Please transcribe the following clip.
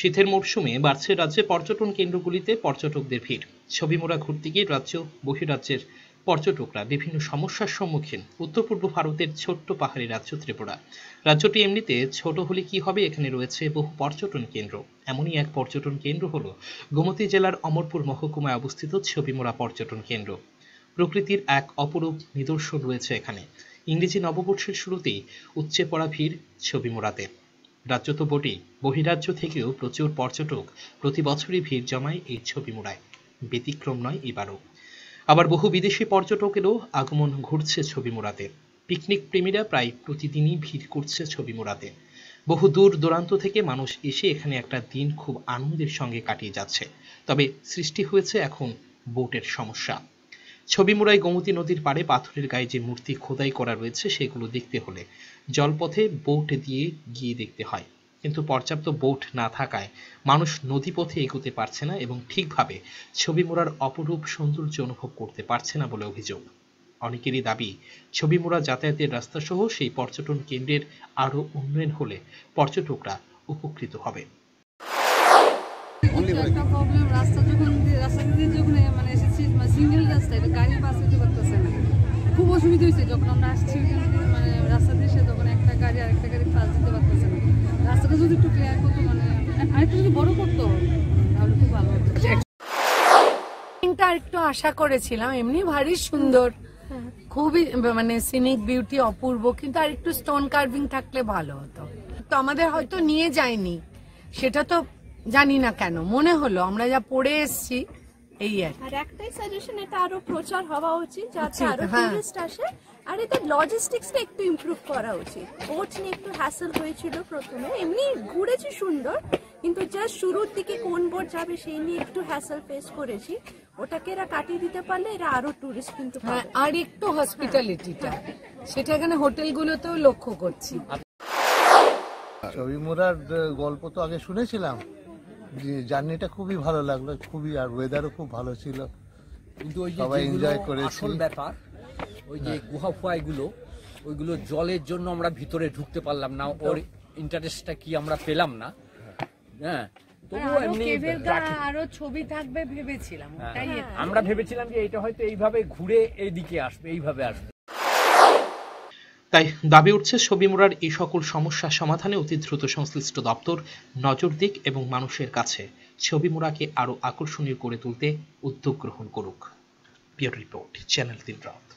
শীতের মরশুমে বাড়ছে রাজ্যে পর্যটন কেন্দ্রগুলিতে পর্যটকদের ভিড় ছবিমোড়া ঘুরতে গিয়ে রাজ্য বহিরাজ্যের পর্যটকরা বিভিন্ন সমস্যার সম্মুখীন উত্তর পূর্ব ভারতের ছোট্ট পাহাড়ি রাজ্য ত্রিপুরা রাজ্যটি এমনিতে ছোট হলে কি হবে এখানে রয়েছে বহু পর্যটন কেন্দ্র এমনই এক পর্যটন কেন্দ্র হল গোমতী জেলার অমরপুর মহকুমায় অবস্থিত ছবিমোড়া পর্যটন কেন্দ্র প্রকৃতির এক অপরূপ নিদর্শন রয়েছে এখানে ইংরেজি নববর্ষের শুরুতেই উপচে পড়া ভিড় ছবিমোড়াতে রাজ্য তো বটেই বহিরাজ্য থেকেও প্রচুর পর্যটক প্রতি বছরই ভিড় জমায় এই ছবি মুড়ায় ব্যতিক্রম নয় এবারও আবার বহু বিদেশি পর্যটকেরও আগমন ঘুরছে ছবি মোড়াতে পিকনিক প্রেমীরা প্রায় প্রতিদিনই ভিড় করছে ছবি মোড়াতে বহু দূর দূরান্ত থেকে মানুষ এসে এখানে একটা দিন খুব আনন্দের সঙ্গে কাটিয়ে যাচ্ছে তবে সৃষ্টি হয়েছে এখন বোটের সমস্যা ছবিমুড়ায় গোমতী নদীর পাড়ে পাথরের গায়ে যে মূর্তি খোদাই করা রয়েছে সেগুলো দেখতে হলে জলপথে বোট দিয়ে গিয়ে দেখতে হয় কিন্তু পর্যাপ্ত বোট না থাকায় মানুষ নদীপথে এগোতে পারছে না এবং ঠিকভাবে ছবিমুড়ার অপরূপ সৌন্দর্য অনুভব করতে পারছে না বলে অভিযোগ অনেকেরই দাবি ছবিমুড়া যাতায়াতের রাস্তা সহ সেই পর্যটন কেন্দ্রের আরও উন্নয়ন হলে পর্যটকরা উপকৃত হবে সিঙ্গেল রাস্তা এটা গাড়ি বাস হইতে পারতেছে না খুব অসুবিধা হয়েছে যখন আমরা আসছি মানে রাস্তা দিয়ে তখন একটা গাড়ি আরেকটা গাড়ি পাস দিতে পারতেছে না রাস্তাটা যদি একটু ক্লিয়ার করতো মানে আরেকটু যদি বড় করতো তাহলে খুব ভালো হতো একটু আশা করেছিলাম এমনি ভারী সুন্দর খুবই মানে সিনিক বিউটি অপূর্ব কিন্তু আর একটু স্টোন কার্ভিং থাকলে ভালো হতো তো আমাদের হয়তো নিয়ে যায়নি সেটা তো জানি না কেন মনে হলো আমরা যা পড়ে এসছি এই আর একটাই সাজেশন এটা আরো প্রচার হওয়া উচিত যাতে আরো টুরিস্ট হ্যাঁ। আসে আর এতে লজিস্টিক্সটা একটু ইমপ্রুভ করা উচিত ওট নিয়ে একটু হ্যাসেল হয়েছিল প্রথমে এমনি ঘুরেছি সুন্দর কিন্তু জাস্ট শুরুর দিকে কোন বোর্ড যাবে সেই নিয়ে একটু হ্যাসেল ফেস করেছি ওটাকে এরা কাটিয়ে দিতে পারলে এরা আরো টুরিস্ট কিন্তু হ্যাঁ, আর একটু হসপিটালিটিটা সেটা এখানে হোটেলগুলোতেও লক্ষ্য করছি ছবিমুরার গল্প তো আগে শুনেছিলাম জার্নিটা খুবই ভালো লাগলো খুবই আর ওয়েদারও খুব ভালো ছিল কিন্তু ওই সবাই এনজয় করেছি ব্যাপার ওই যে হ্যাঁ। গুহা ফুয়াইগুলো ওইগুলো জলের জন্য আমরা ভিতরে ঢুকতে পারলাম না ওর ইন্টারেস্টটা কি আমরা পেলাম না হ্যাঁ ছবি থাকবে ভেবেছিলাম হ্যাঁ। আমরা ভেবেছিলাম যে এটা হয়তো এইভাবে ঘুরে এইদিকে আসবে এইভাবে আসবে তাই দাবি উঠছে সবিমুরার এই সকল সমস্যা সমাধানে অতি দ্রুত সংশ্লিষ্ট দপ্তর নজর দিক এবং মানুষের কাছে ছবিমুরাকে আরও আকর্ষণীয় করে তুলতে উদ্যোগ গ্রহণ করুক বিউরো রিপোর্ট চ্যানেল দিনরাত